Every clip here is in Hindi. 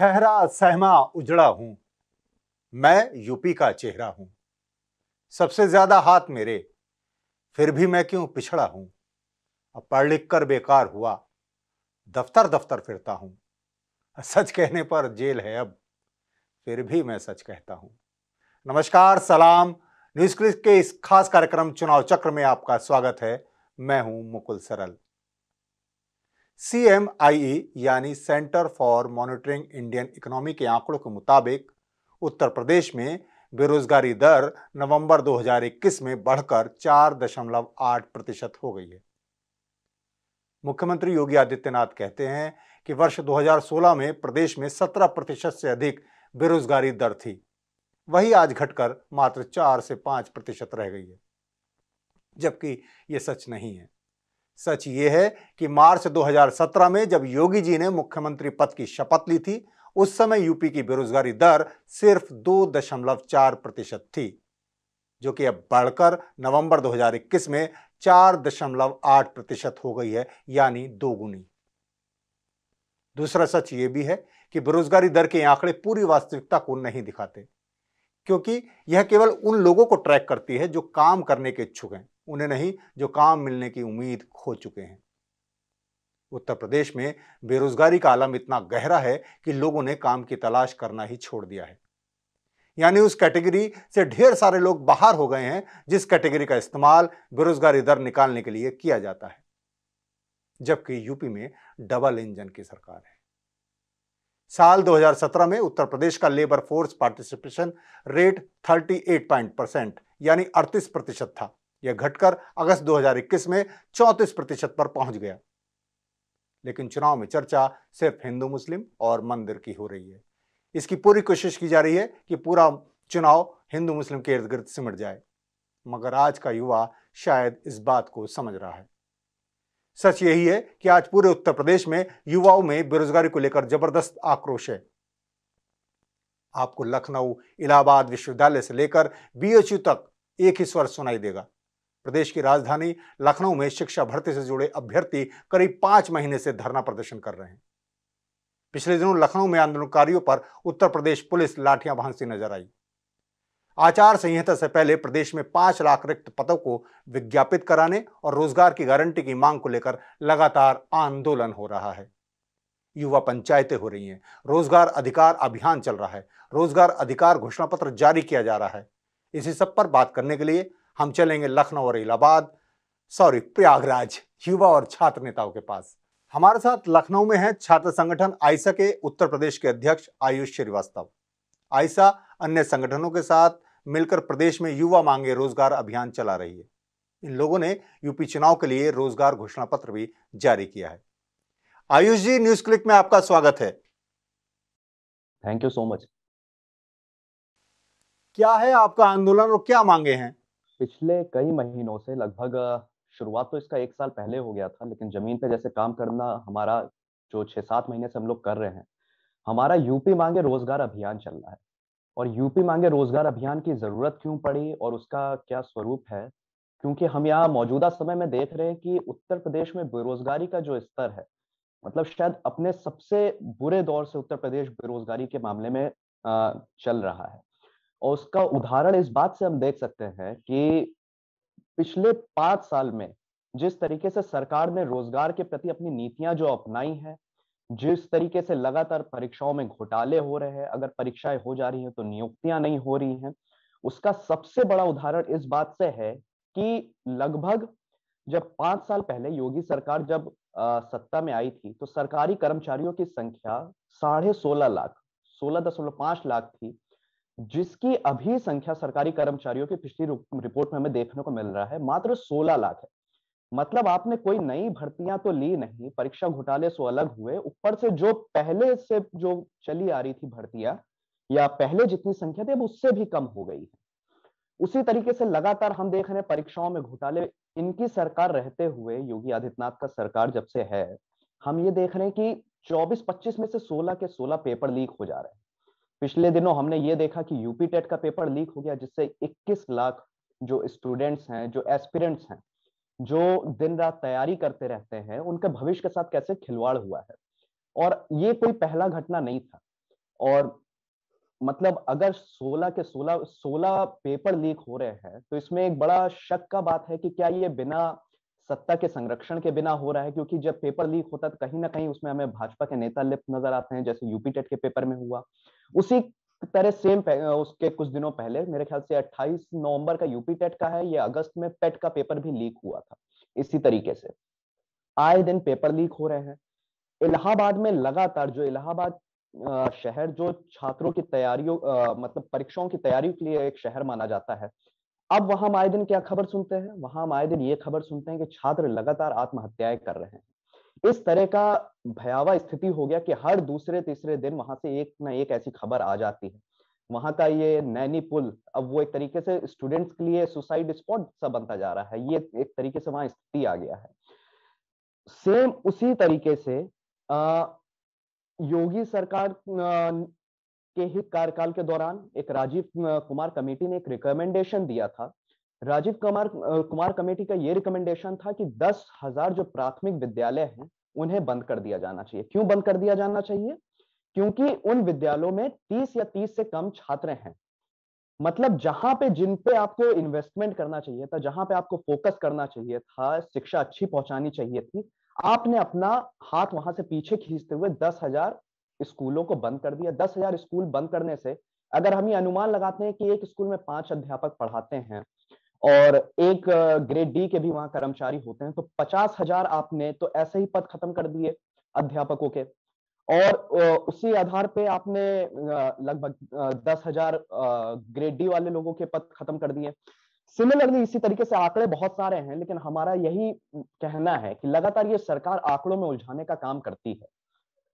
ठहरा सहमा उजड़ा हूं मैं यूपी का चेहरा हूं सबसे ज्यादा हाथ मेरे फिर भी मैं क्यों पिछड़ा हूं अब पढ़ लिख कर बेकार हुआ दफ्तर दफ्तर फिरता हूं सच कहने पर जेल है अब फिर भी मैं सच कहता हूं नमस्कार सलाम न्यूज क्लिक के इस खास कार्यक्रम चुनाव चक्र में आपका स्वागत है मैं हूं मुकुल सरल सी e यानी centre for monitoring Indian economy के आंकड़ों के मुताबिक उत्तर प्रदेश में बेरोजगारी दर नवंबर 2021 में बढ़कर 4.8 प्रतिशत हो गई है मुख्यमंत्री योगी आदित्यनाथ कहते हैं कि वर्ष 2016 में प्रदेश में 17 प्रतिशत से अधिक बेरोजगारी दर थी वही आज घटकर मात्र 4 से 5 प्रतिशत रह गई है जबकि यह सच नहीं है सच ये है कि मार्च 2017 में जब योगी जी ने मुख्यमंत्री पद की शपथ ली थी उस समय यूपी की बेरोजगारी दर सिर्फ दो दशमलव चार प्रतिशत थी जो कि अब बढ़कर नवंबर 2021 में चार दशमलव आठ प्रतिशत हो गई है यानी दोगुनी दूसरा सच ये भी है कि बेरोजगारी दर के आंकड़े पूरी वास्तविकता को नहीं दिखाते क्योंकि यह केवल उन लोगों को ट्रैक करती है जो काम करने के इच्छुक हैं उन्हें नहीं जो काम मिलने की उम्मीद खो चुके हैं उत्तर प्रदेश में बेरोजगारी का आलम इतना गहरा है कि लोगों ने काम की तलाश करना ही छोड़ दिया है यानी उस कैटेगरी से ढेर सारे लोग बाहर हो गए हैं जिस कैटेगरी का इस्तेमाल बेरोजगारी दर निकालने के लिए किया जाता है जबकि यूपी में डबल इंजन की सरकार है साल 2017 में उत्तर प्रदेश का labour force participation rate 38 point percent यानी अड़तीस प्रतिशत था यह घटकर अगस्त 2021 में चौतीस प्रतिशत पर पहुंच गया लेकिन चुनाव में चर्चा सिर्फ हिंदू मुस्लिम और मंदिर की हो रही है इसकी पूरी कोशिश की जा रही है कि पूरा चुनाव हिंदू मुस्लिम के इर्द गिर्द सिमट जाए मगर आज का युवा शायद इस बात को समझ रहा है सच यही है कि आज पूरे उत्तर प्रदेश में युवाओं में बेरोजगारी को लेकर जबरदस्त आक्रोश है आपको लखनऊ इलाहाबाद विश्वविद्यालय से लेकर बीएचयू तक एक ही स्वर सुनाई देगा प्रदेश की राजधानी लखनऊ में शिक्षा भर्ती से जुड़े अभ्यर्थी करीब पांच महीने से धरना प्रदर्शन कर रहे हैं पिछले दिनों लखनऊ में आंदोलनकारियों पर उत्तर प्रदेश पुलिस लाठियां भांसी नजर आई आचार संहिता से पहले प्रदेश में पांच लाख रिक्त पदों को विज्ञापित कराने और रोजगार की गारंटी की मांग को लेकर लगातार आंदोलन हो रहा है युवा पंचायतें हो रही हैं रोजगार अधिकार अभियान चल रहा है रोजगार अधिकार घोषणा पत्र जारी किया जा रहा है इसी सब पर बात करने के लिए हम चलेंगे लखनऊ और इलाहाबाद सॉरी प्रयागराज युवा और छात्र नेताओं के पास हमारे साथ लखनऊ में है छात्र संगठन आयसा के उत्तर प्रदेश के अध्यक्ष आयुष श्रीवास्तव आयसा अन्य संगठनों के साथ मिलकर प्रदेश में युवा मांगे रोजगार अभियान चला रही है इन लोगों ने यूपी चुनाव के लिए रोजगार घोषणा पत्र भी जारी किया है आयुष जी न्यूज क्लिक में आपका स्वागत है थैंक यू सो मच क्या है आपका आंदोलन और क्या मांगे हैं पिछले कई महीनों से लगभग शुरुआत तो इसका एक साल पहले हो गया था लेकिन जमीन पे जैसे काम करना हमारा जो छः सात महीने से हम लोग कर रहे हैं हमारा यूपी मांगे रोजगार अभियान चल रहा है और यूपी मांगे रोजगार अभियान की जरूरत क्यों पड़ी और उसका क्या स्वरूप है क्योंकि हम यहाँ मौजूदा समय में देख रहे हैं कि उत्तर प्रदेश में बेरोजगारी का जो स्तर है मतलब शायद अपने सबसे बुरे दौर से उत्तर प्रदेश बेरोजगारी के मामले में चल रहा है और उसका उदाहरण इस बात से हम देख सकते हैं कि पिछले पांच साल में जिस तरीके से सरकार ने रोजगार के प्रति अपनी नीतियां जो अपनाई हैं जिस तरीके से लगातार परीक्षाओं में घोटाले हो रहे हैं अगर परीक्षाएं हो जा रही हैं तो नियुक्तियां नहीं हो रही हैं उसका सबसे बड़ा उदाहरण इस बात से है कि लगभग जब पांच साल पहले योगी सरकार जब आ, सत्ता में आई थी तो सरकारी कर्मचारियों की संख्या साढ़े सोलह लाख सोलह दशमलव पांच लाख थी जिसकी अभी संख्या सरकारी कर्मचारियों की पिछली रिपोर्ट में हमें देखने को मिल रहा है मात्र 16 लाख है मतलब आपने कोई नई भर्तियां तो ली नहीं परीक्षा घोटाले से अलग हुए ऊपर से जो पहले से जो चली आ रही थी भर्तियां या पहले जितनी संख्या थी अब उससे भी कम हो गई है उसी तरीके से लगातार हम देख रहे हैं परीक्षाओं में घोटाले इनकी सरकार रहते हुए योगी आदित्यनाथ का सरकार जब से है हम ये देख रहे हैं कि 24-25 में से 16 के 16 पेपर लीक हो जा रहे हैं पिछले दिनों हमने ये देखा कि यूपी टेट का पेपर लीक हो गया जिससे 21 लाख जो स्टूडेंट्स हैं जो एस्पिरेंट्स हैं जो दिन रात तैयारी करते रहते हैं उनके भविष्य के साथ कैसे खिलवाड़ हुआ है और ये कोई पहला घटना नहीं था और मतलब अगर 16 के 16 16 पेपर लीक हो रहे हैं तो इसमें एक बड़ा शक का बात है कि क्या ये बिना सत्ता के संरक्षण के बिना हो रहा है क्योंकि जब पेपर लीक होता है तो कहीं ना कहीं उसमें हमें भाजपा के नेता लिप्त नजर आते हैं जैसे यूपी टेट के पेपर में हुआ उसी तरह सेम उसके कुछ दिनों पहले मेरे ख्याल से 28 नवंबर का यूपी टेट का है या अगस्त में पेट का पेपर भी लीक हुआ था इसी तरीके से आए दिन पेपर लीक हो रहे हैं इलाहाबाद में लगातार जो इलाहाबाद शहर जो छात्रों की तैयारियों मतलब परीक्षाओं की तैयारी के लिए एक शहर माना जाता है अब वहां आए दिन क्या खबर सुनते हैं वहां आए दिन ये खबर सुनते हैं कि छात्र लगातार आत्महत्याएं कर रहे हैं इस तरह का भयावह स्थिति हो गया कि हर दूसरे तीसरे दिन वहां से एक ना एक ऐसी खबर आ जाती है वहां का ये नैनी पुल अब वो एक तरीके से स्टूडेंट्स के लिए सुसाइड स्पॉट सा बनता जा रहा है ये एक तरीके से वहां स्थिति आ गया है सेम उसी तरीके से आ, योगी सरकार के ही कार्यकाल के दौरान एक राजीव कुमार कमेटी ने एक रिकमेंडेशन दिया था राजीव कुमार कुमार कमेटी का ये रिकमेंडेशन था कि दस हजार जो प्राथमिक विद्यालय हैं उन्हें बंद कर दिया जाना चाहिए क्यों बंद कर दिया जाना चाहिए क्योंकि उन विद्यालयों में तीस या तीस से कम छात्र हैं मतलब जहां पे जिन पे आपको इन्वेस्टमेंट करना चाहिए था जहां पे आपको फोकस करना चाहिए था शिक्षा अच्छी पहुंचानी चाहिए थी आपने अपना हाथ वहां से पीछे खींचते हुए दस हजार स्कूलों को बंद कर दिया दस हजार स्कूल बंद करने से अगर हम ये अनुमान लगाते हैं कि एक स्कूल में पांच अध्यापक पढ़ाते हैं और एक ग्रेड डी के भी वहां कर्मचारी होते हैं तो पचास हजार आपने तो ऐसे ही पद खत्म कर दिए अध्यापकों के और उसी आधार पे आपने लगभग दस हजार ग्रेड डी वाले लोगों के पद खत्म कर दिए सिमिलरली इसी तरीके से आंकड़े बहुत सारे हैं लेकिन हमारा यही कहना है कि लगातार ये सरकार आंकड़ों में उलझाने का काम करती है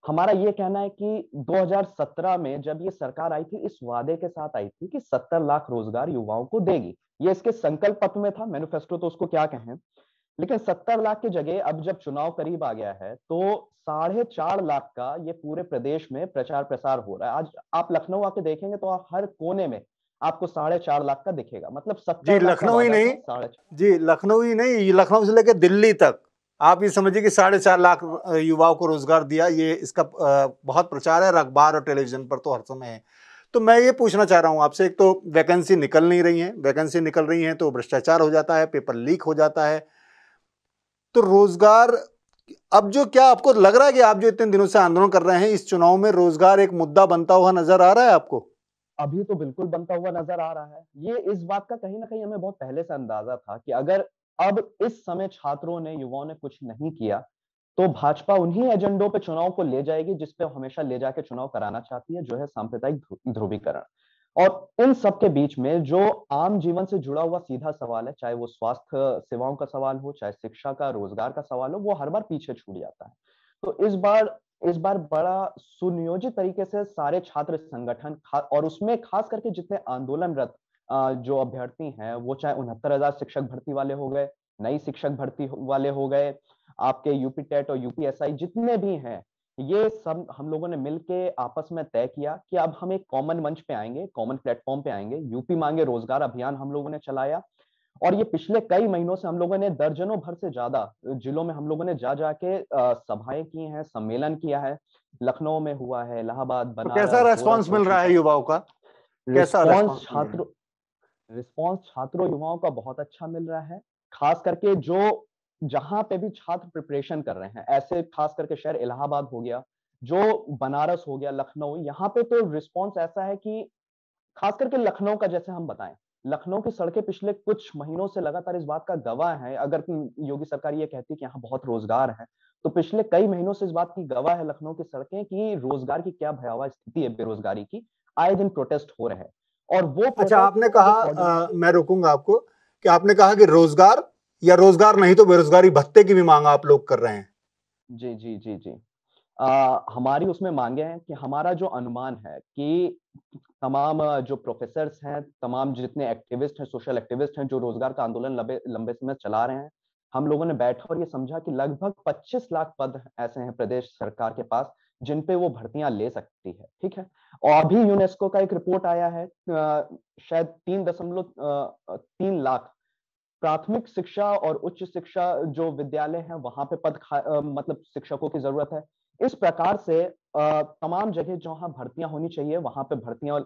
हमारा ये कहना है कि 2017 में जब ये सरकार आई थी इस वादे के साथ आई थी कि 70 लाख रोजगार युवाओं को देगी ये इसके संकल्प पत्र में था मैनिफेस्टो तो उसको क्या कहें लेकिन 70 लाख की जगह अब जब चुनाव करीब आ गया है तो साढ़े चार लाख का ये पूरे प्रदेश में प्रचार प्रसार हो रहा है आज आप लखनऊ आके देखेंगे तो आप हर कोने में आपको साढ़े चार लाख का दिखेगा मतलब जी लखनऊ ही नहीं जी लखनऊ ही नहीं लखनऊ से लेकर दिल्ली तक आप ये समझिए कि साढ़े चार लाख युवाओं को रोजगार दिया ये इसका बहुत प्रचार है अखबार और टेलीविजन पर तो हर समय है तो मैं ये पूछना चाह रहा हूँ आपसे एक तो वैकेंसी निकल नहीं रही है वैकेंसी निकल रही है तो भ्रष्टाचार हो जाता है पेपर लीक हो जाता है तो रोजगार अब जो क्या आपको लग रहा है कि आप जो इतने दिनों से आंदोलन कर रहे हैं इस चुनाव में रोजगार एक मुद्दा बनता हुआ नजर आ रहा है आपको अभी तो बिल्कुल बनता हुआ नजर आ रहा है ये इस बात का कहीं ना कहीं हमें बहुत पहले से अंदाजा था कि अगर अब इस समय छात्रों ने युवाओं ने कुछ नहीं किया तो भाजपा उन्हीं एजेंडों पे चुनाव को ले जाएगी जिसपे हमेशा ले जाके चुनाव कराना चाहती है जो है सांप्रदायिक ध्रुवीकरण और इन सब के बीच में जो आम जीवन से जुड़ा हुआ सीधा सवाल है चाहे वो स्वास्थ्य सेवाओं का सवाल हो चाहे शिक्षा का रोजगार का सवाल हो वो हर बार पीछे छूट जाता है तो इस बार इस बार बड़ा सुनियोजित तरीके से सारे छात्र संगठन और उसमें खास करके जितने आंदोलनरत जो अभ्यर्थी हैं वो चाहे उनहत्तर हजार शिक्षक भर्ती वाले हो गए नई शिक्षक भर्ती वाले हो गए आपके यूपी टेट और यूपीएसआई जितने भी हैं ये सब हम लोगों ने मिलके आपस में तय किया कि अब हम एक कॉमन मंच पे आएंगे कॉमन प्लेटफॉर्म पे आएंगे यूपी मांगे रोजगार अभियान हम लोगों ने चलाया और ये पिछले कई महीनों से हम लोगों ने दर्जनों भर से ज्यादा जिलों में हम लोगों ने जा जाके सभाएं की हैं सम्मेलन किया है लखनऊ में हुआ है इलाहाबाद बना तो कैसा रेस्पॉन्स मिल रहा है युवाओं का कैसा रेस्पॉन्स छात्रों रिस्पॉन्स छात्रों युवाओं का बहुत अच्छा मिल रहा है खास करके जो जहां पे भी छात्र प्रिपरेशन कर रहे हैं ऐसे खास करके शहर इलाहाबाद हो गया जो बनारस हो गया लखनऊ यहाँ पे तो रिस्पॉन्स ऐसा है कि खास करके लखनऊ का जैसे हम बताएं लखनऊ की सड़कें पिछले कुछ महीनों से लगातार इस बात का गवाह है अगर योगी सरकार ये कहती है कि यहाँ बहुत रोजगार है तो पिछले कई महीनों से इस बात की गवाह है लखनऊ की सड़कें कि रोजगार की क्या भयावह स्थिति है बेरोजगारी की आए दिन प्रोटेस्ट हो रहे हैं और वो अच्छा आपने कहा आ, मैं रोकूंगा आपको कि आपने कहा कि रोजगार या रोजगार नहीं तो बेरोजगारी भत्ते की भी मांग आप लोग कर रहे हैं जी जी जी जी आ, हमारी उसमें मांगे हैं कि हमारा जो अनुमान है कि तमाम जो प्रोफेसर हैं तमाम जितने एक्टिविस्ट हैं सोशल एक्टिविस्ट हैं जो रोजगार का आंदोलन लंबे लंबे समय चला रहे हैं हम लोगों ने बैठा और ये समझा कि लगभग 25 लाख पद ऐसे हैं प्रदेश सरकार के पास जिन पे वो भर्तियां ले सकती है ठीक है और अभी यूनेस्को का एक रिपोर्ट आया है शायद तीन दशमलव तीन लाख प्राथमिक शिक्षा और उच्च शिक्षा जो विद्यालय है वहां पे पद मतलब शिक्षकों की जरूरत है इस प्रकार से तमाम जगह जहां भर्तियां होनी चाहिए वहां पे भर्तियां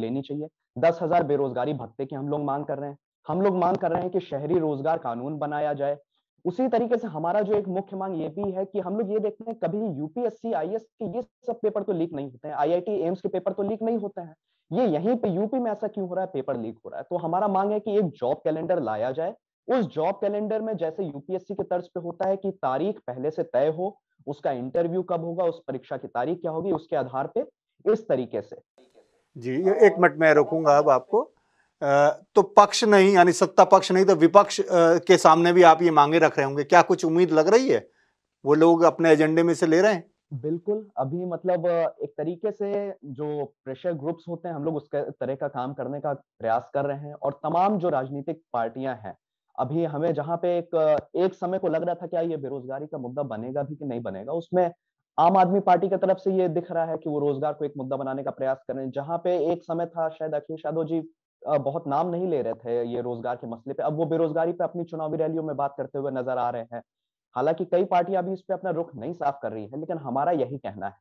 लेनी चाहिए दस हजार बेरोजगारी भत्ते की हम लोग मांग कर रहे हैं हम लोग मांग कर रहे हैं कि शहरी रोजगार कानून बनाया जाए उसी तरीके से हमारा जो एक मुख्य मांग ये भी है कि हम लोग ये देखते हैं कभी यूपीएससी आई के ये सब पेपर तो लीक नहीं होते हैं आई एम्स के पेपर तो लीक नहीं होते हैं ये यहीं पे यूपी में ऐसा क्यों हो रहा है पेपर लीक हो रहा है तो हमारा मांग है कि एक जॉब कैलेंडर लाया जाए उस जॉब कैलेंडर में जैसे यूपीएससी के तर्ज पे होता है कि तारीख पहले से तय हो उसका इंटरव्यू कब होगा उस परीक्षा की तारीख क्या होगी उसके आधार पे इस तरीके से जी एक मिनट मैं रोकूंगा अब आपको तो पक्ष नहीं यानी सत्ता पक्ष नहीं तो विपक्ष के सामने भी आप ये मांगे रख रहे होंगे क्या कुछ उम्मीद लग रही है वो लोग अपने एजेंडे में से ले रहे हैं बिल्कुल अभी मतलब एक तरीके से जो प्रेशर ग्रुप्स होते हैं हम लोग उस तरह का काम करने का प्रयास कर रहे हैं और तमाम जो राजनीतिक पार्टियां हैं अभी हमें जहाँ पे एक एक समय को लग रहा था क्या ये बेरोजगारी का मुद्दा बनेगा भी कि नहीं बनेगा उसमें आम आदमी पार्टी की तरफ से ये दिख रहा है कि वो रोजगार को एक मुद्दा बनाने का प्रयास कर रहे हैं जहाँ पे एक समय था शायद अखिलेश यादव जी बहुत नाम नहीं ले रहे थे ये रोजगार के मसले पे अब वो बेरोजगारी पे अपनी चुनावी रैलियों में बात करते हुए नजर आ रहे हैं हालांकि कई पार्टियां अभी इस पे अपना रुख नहीं साफ कर रही है लेकिन हमारा यही कहना है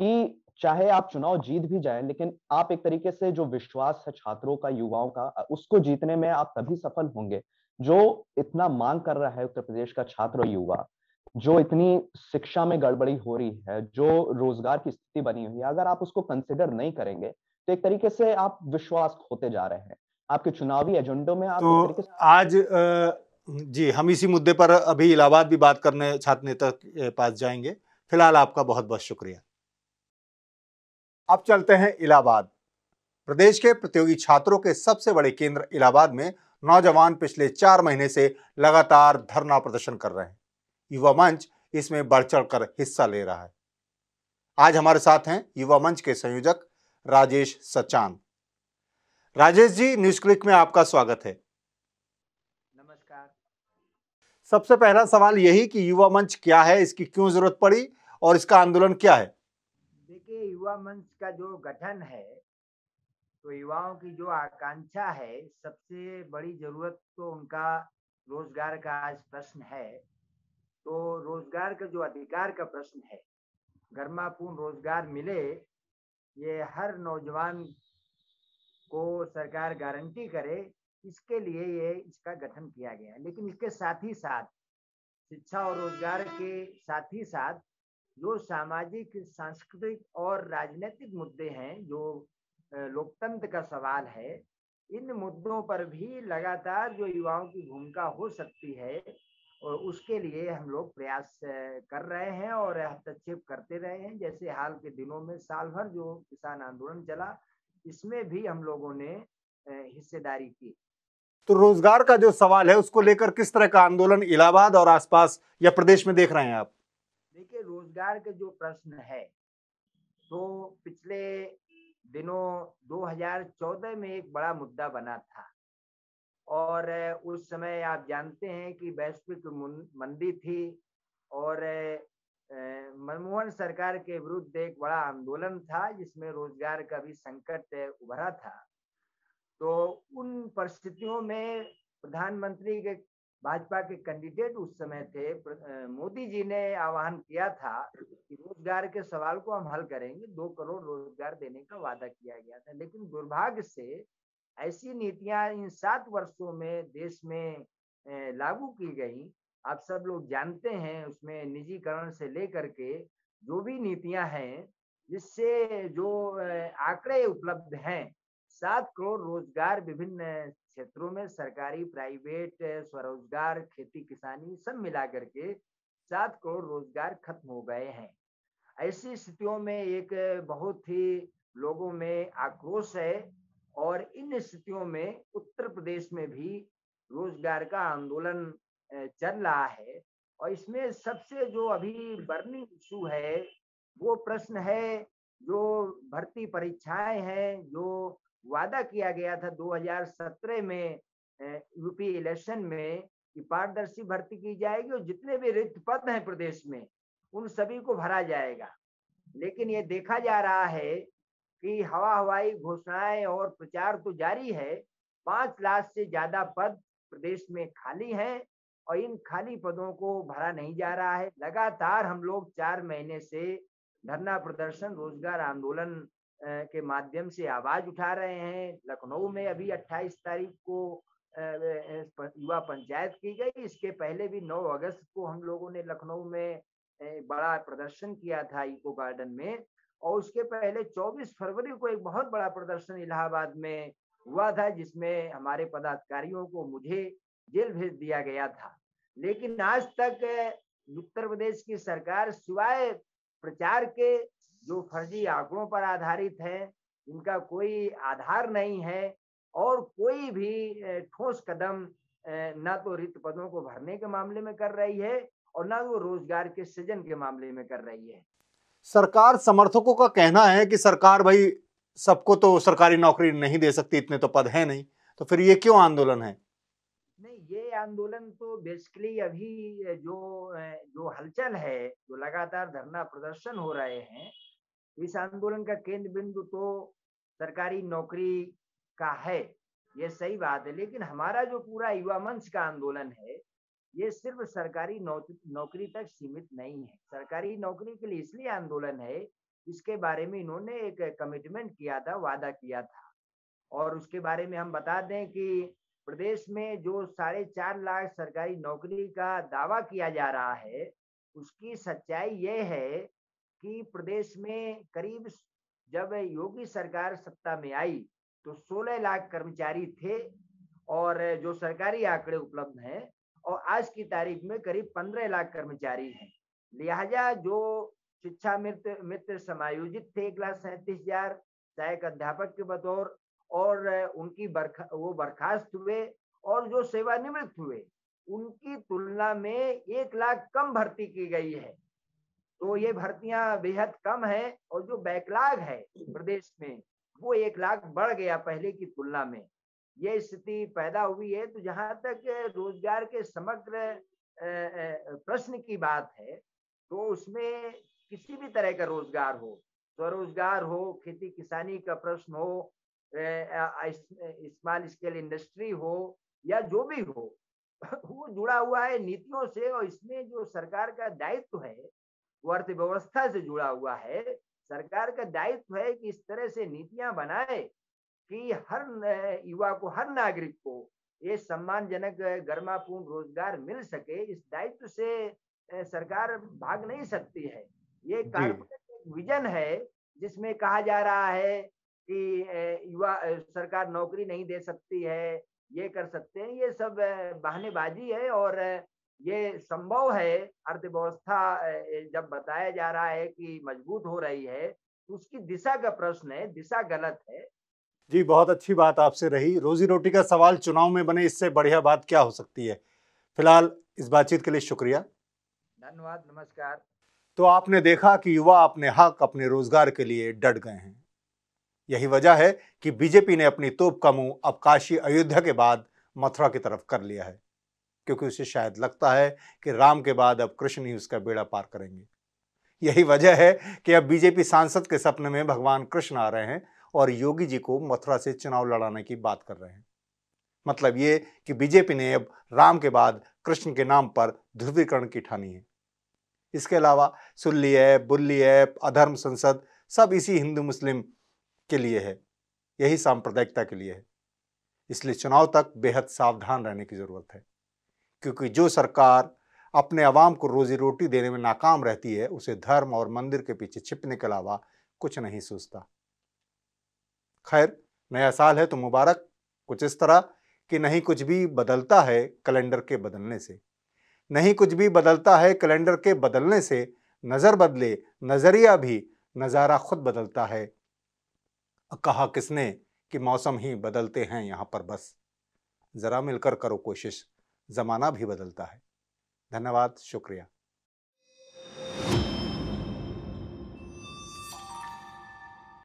कि चाहे आप चुनाव जीत भी जाए लेकिन आप एक तरीके से जो विश्वास है छात्रों का युवाओं का उसको जीतने में आप तभी सफल होंगे जो इतना मांग कर रहा है उत्तर प्रदेश का छात्र युवा जो इतनी शिक्षा में गड़बड़ी हो रही है जो रोजगार की स्थिति बनी हुई है अगर आप उसको कंसिडर नहीं करेंगे तो एक तरीके से आप विश्वास खोते जा रहे हैं आपके चुनावी एजेंडो में आप तो से आज जी हम इसी मुद्दे पर अभी इलाहाबाद भी बात करने छात्र नेता के पास जाएंगे फिलहाल आपका बहुत बहुत शुक्रिया अब चलते हैं इलाहाबाद प्रदेश के प्रतियोगी छात्रों के सबसे बड़े केंद्र इलाहाबाद में नौजवान पिछले चार महीने से लगातार धरना प्रदर्शन कर रहे हैं युवा मंच इसमें बढ़ चढ़ कर हिस्सा ले रहा है आज हमारे साथ हैं युवा मंच के संयोजक राजेश सचान राजेश जी न्यूज क्लिक में आपका स्वागत है नमस्कार सबसे पहला सवाल यही कि युवा मंच क्या है इसकी क्यों जरूरत पड़ी और इसका आंदोलन क्या है देखिए युवा मंच का जो गठन है तो युवाओं की जो आकांक्षा है सबसे बड़ी जरूरत तो उनका रोजगार का आज प्रश्न है तो रोजगार का जो अधिकार का प्रश्न है गर्मापूर्ण रोजगार मिले ये हर नौजवान को सरकार गारंटी करे इसके लिए ये इसका गठन किया गया है लेकिन इसके साथ ही साथ शिक्षा और रोजगार के साथ ही साथ जो सामाजिक सांस्कृतिक और राजनीतिक मुद्दे हैं जो लोकतंत्र का सवाल है इन मुद्दों पर भी लगातार जो युवाओं की भूमिका हो सकती है और उसके लिए हम लोग प्रयास कर रहे हैं और हस्तक्षेप करते रहे हैं जैसे हाल के दिनों में साल भर जो किसान आंदोलन चला इसमें भी हम लोगों ने हिस्सेदारी की तो रोजगार का जो सवाल है उसको लेकर किस तरह का आंदोलन इलाहाबाद और आसपास या प्रदेश में देख रहे हैं आप देखिए रोजगार का जो प्रश्न है तो पिछले दिनों 2014 में एक बड़ा मुद्दा बना था और उस समय आप जानते हैं कि वैश्विक मंदी थी और मनमोहन सरकार के विरुद्ध एक बड़ा आंदोलन था जिसमें रोजगार का भी संकट उभरा था तो उन परिस्थितियों में प्रधानमंत्री के भाजपा के कैंडिडेट उस समय थे मोदी जी ने आह्वान किया था कि रोजगार के सवाल को हम हल करेंगे दो करोड़ रोजगार देने का वादा किया गया था लेकिन दुर्भाग्य से ऐसी नीतियां इन सात वर्षों में देश में लागू की गई आप सब लोग जानते हैं उसमें निजीकरण से लेकर के जो भी नीतियां हैं जिससे जो आंकड़े उपलब्ध हैं सात करोड़ रोजगार विभिन्न क्षेत्रों में सरकारी प्राइवेट स्वरोजगार खेती किसानी सब मिला करके सात करोड़ रोजगार खत्म हो गए हैं ऐसी स्थितियों में एक बहुत ही लोगों में आक्रोश है और इन स्थितियों में उत्तर प्रदेश में भी रोजगार का आंदोलन चल रहा है और इसमें सबसे जो अभी बर्निंग इशू है वो प्रश्न है जो भर्ती परीक्षाएं हैं जो वादा किया गया था 2017 में यूपी इलेक्शन में कि पारदर्शी भर्ती की जाएगी और जितने भी रिक्त पद हैं प्रदेश में उन सभी को भरा जाएगा लेकिन ये देखा जा रहा है कि हवा हवाई घोषणाएं और प्रचार तो जारी है पांच लाख से ज्यादा पद प्रदेश में खाली हैं और इन खाली पदों को भरा नहीं जा रहा है लगातार हम लोग चार महीने से धरना प्रदर्शन रोजगार आंदोलन के माध्यम से आवाज उठा रहे हैं लखनऊ में अभी 28 तारीख को युवा पंचायत की गई इसके पहले भी 9 अगस्त को हम लोगों ने लखनऊ में बड़ा प्रदर्शन किया था इको गार्डन में और उसके पहले 24 फरवरी को एक बहुत बड़ा प्रदर्शन इलाहाबाद में हुआ था जिसमें हमारे पदाधिकारियों को मुझे जेल भेज दिया गया था लेकिन आज तक उत्तर प्रदेश की सरकार सिवाय प्रचार के जो फर्जी आंकड़ों पर आधारित है इनका कोई आधार नहीं है और कोई भी ठोस कदम न तो रिक्त पदों को भरने के मामले में कर रही है और ना वो रोजगार के सृजन के मामले में कर रही है सरकार समर्थकों का कहना है कि सरकार भाई सबको तो सरकारी नौकरी नहीं दे सकती इतने तो पद है नहीं तो फिर ये क्यों आंदोलन है नहीं ये आंदोलन तो बेसिकली अभी जो जो हलचल है जो लगातार धरना प्रदर्शन हो रहे हैं इस आंदोलन का केंद्र बिंदु तो सरकारी नौकरी का है ये सही बात है लेकिन हमारा जो पूरा युवा मंच का आंदोलन है ये सिर्फ सरकारी नौकरी तक सीमित नहीं है सरकारी नौकरी के लिए इसलिए आंदोलन है इसके बारे में इन्होंने एक कमिटमेंट किया था वादा किया था और उसके बारे में हम बता दें कि प्रदेश में जो साढ़े चार लाख सरकारी नौकरी का दावा किया जा रहा है उसकी सच्चाई ये है कि प्रदेश में करीब जब योगी सरकार सत्ता में आई तो 16 लाख कर्मचारी थे और जो सरकारी आंकड़े उपलब्ध हैं और आज की तारीख में करीब पंद्रह लाख कर्मचारी हैं लिहाजा जो शिक्षा मित्र मित्र समायोजित थे एक लाख सैंतीस हजार सहायक अध्यापक के बतौर और उनकी बरखा वो बर्खास्त हुए और जो सेवानिवृत्त हुए उनकी तुलना में एक लाख कम भर्ती की गई है तो ये भर्तियां बेहद कम है और जो बैकलाग है प्रदेश में वो एक लाख बढ़ गया पहले की तुलना में ये स्थिति पैदा हुई है तो जहाँ तक रोजगार के समग्र प्रश्न की बात है तो उसमें किसी भी तरह का रोजगार हो स्वरोजगार हो खेती किसानी का प्रश्न हो स्मॉल स्केल इंडस्ट्री हो या जो भी हो वो जुड़ा हुआ है नीतियों से और इसमें जो सरकार का दायित्व है वो अर्थव्यवस्था से जुड़ा हुआ है सरकार का दायित्व है कि इस तरह से नीतियां बनाए कि हर युवा को हर नागरिक को ये सम्मानजनक गर्मापूर्ण रोजगार मिल सके इस दायित्व से सरकार भाग नहीं सकती है ये कारपोरेट विजन है जिसमें कहा जा रहा है कि युवा सरकार नौकरी नहीं दे सकती है ये कर सकते हैं ये सब बहानेबाजी है और ये संभव है अर्थव्यवस्था जब बताया जा रहा है कि मजबूत हो रही है तो उसकी दिशा का प्रश्न है दिशा गलत है जी बहुत अच्छी बात आपसे रही रोजी रोटी का सवाल चुनाव में बने इससे बढ़िया बात क्या हो सकती है फिलहाल इस बातचीत के लिए शुक्रिया धन्यवाद नमस्कार तो आपने देखा कि युवा अपने हक अपने रोजगार के लिए डट गए हैं यही वजह है कि बीजेपी ने अपनी तोप का मुंह अब काशी अयोध्या के बाद मथुरा की तरफ कर लिया है क्योंकि उसे शायद लगता है कि राम के बाद अब कृष्ण ही उसका बेड़ा पार करेंगे यही वजह है कि अब बीजेपी सांसद के सपने में भगवान कृष्ण आ रहे हैं और योगी जी को मथुरा से चुनाव लड़ाने की बात कर रहे हैं मतलब ये कि बीजेपी ने अब राम के बाद कृष्ण के नाम पर ध्रुवीकरण की ठानी है इसके अलावा सुल्ली ऐप बुल्ली ऐप अधर्म संसद सब इसी हिंदू मुस्लिम के लिए है यही सांप्रदायिकता के लिए है इसलिए चुनाव तक बेहद सावधान रहने की ज़रूरत है क्योंकि जो सरकार अपने आवाम को रोजी रोटी देने में नाकाम रहती है उसे धर्म और मंदिर के पीछे छिपने के अलावा कुछ नहीं सोचता खैर नया साल है तो मुबारक कुछ इस तरह कि नहीं कुछ भी बदलता है कैलेंडर के बदलने से नहीं कुछ भी बदलता है कैलेंडर के बदलने से नज़र बदले नज़रिया भी नज़ारा खुद बदलता है कहा किसने कि मौसम ही बदलते हैं यहाँ पर बस ज़रा मिलकर करो कोशिश ज़माना भी बदलता है धन्यवाद शुक्रिया